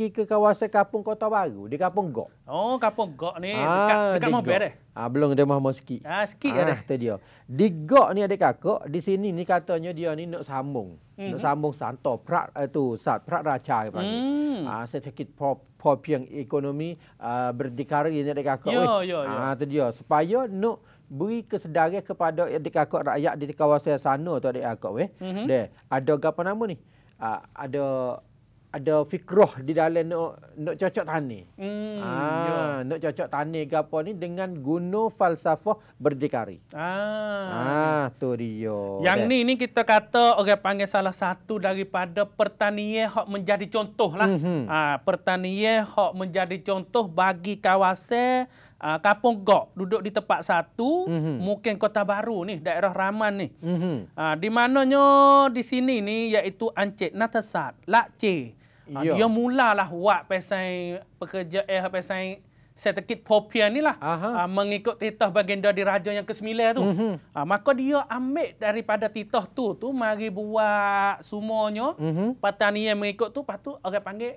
pergi ke kawasan kapung Kota Baru, di kapung Gok. Oh, kapung Gok ni ha, dekat dekat Mobil eh. Ah, belum dia mahu sikit. Ah, sikit ah, ada. Ah, dia. Di Gok ni adik kakak, di sini ni katanya dia ni nak sambung. Mm-hmm. Nak sambung santo prak eh, tu, sat prak raja ke panggil. Mm. Ah, sedikit pop pop yang ekonomi uh, berdikari ni adik kakak. Yo, yo, yo. Ah, tu dia. Supaya nak beri kesedaran kepada adik kakak rakyat di kawasan sana tu adik kakak weh. Mm-hmm. Dia ada apa nama ni? Uh, ada ada fikrah di dalam nak nak cocok tani. Hmm. Ah, ya. nak cocok tani ke apa ni dengan guna falsafah berdikari. Ah. Ah, tu dia. Yang ni ni kita kata orang panggil salah satu daripada pertanian hok menjadi contoh lah. Mm -hmm. Ah, pertanian hok menjadi contoh bagi kawasan Uh, ah, kapung Gok duduk di tempat satu, mm -hmm. mungkin kota baru ni, daerah Raman ni. Mm -hmm. uh, di mananya di sini ni, iaitu Ancik Natasat, Lakce. Yeah. Dia mulalah buat pasal pekerja eh pasal sertifikat popian ni lah ah, mengikut titah baginda diraja yang ke-9 tu. Mm-hmm. Uh, maka dia ambil daripada titah tu tu mari buat semuanya mm-hmm. petani yang mengikut tu patu orang panggil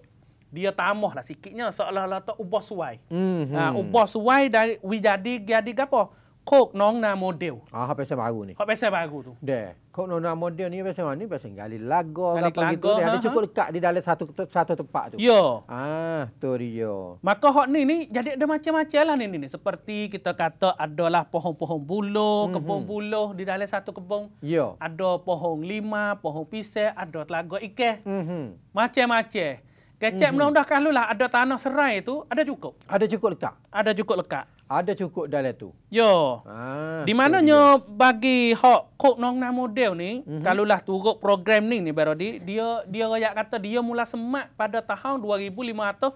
dia tamah lah sikitnya seolah-olah tak ubah suai. Mm-hmm. Uh, ubah suai dari wijadi jadi apa? Kok Nong Na Model. Ah, apa saya baru ni? Apa saya baru tu? Deh. Kok Nong Na Model ni pasal mana? Pasal gali lago gali apa lago, gitu. Ha, ada cukup ha. dekat di dalam satu satu tempat tu. Yo. Ah, tu dia. Maka hok ni ni jadi ada macam-macam lah ni ni. Seperti kita kata adalah pohon-pohon buluh, mm-hmm. kebun buluh di dalam satu kebun. Yo. Ada pohon lima, pohon pisang, ada telaga ikeh. Mhm. Macam-macam. Kecap mm-hmm. menundah kalulah ada tanah serai tu ada cukup. Ada cukup lekat. Ada cukup lekat ada cukup dalam tu. Yo. Ha, di mananya bagi hak kok nong nama model ni, mm-hmm. kalau lah turut program ni ni Barodi, dia dia royak kata dia mula semak pada tahun 2563.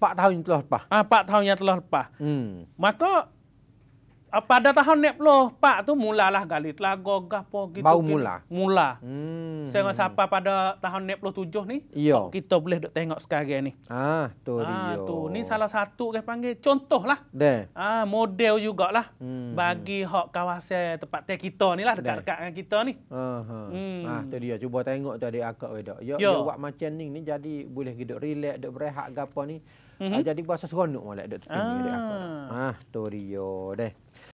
Pak tahun yang telah lepas. Ah, pak tahun yang telah lepas. Hmm. Maka ah, pada tahun 64 tu mulalah galit telah gogah pergi gitu. Baru mula. Mula. Hmm. Hmm. Saya rasa hmm. apa pada tahun 97 ni, Yo. kita boleh duk tengok sekarang ni. Ah, tu ah, Tu. Ni salah satu kan panggil contoh lah. Deh. Ah, model jugalah hmm. bagi hmm. hak kawasan tempat teh kita ni lah, dekat-dekat dengan kita ni. Hmm. Ah, tu dia. Cuba tengok tu adik akak wedok. Yo, yo. buat macam ni, ni jadi boleh duduk relax, duduk berehat gapo ni. Mm -hmm. ah, mhm. jadi berasa seronok malah duduk tepi ah. ni. Ah, tu dia. Deh.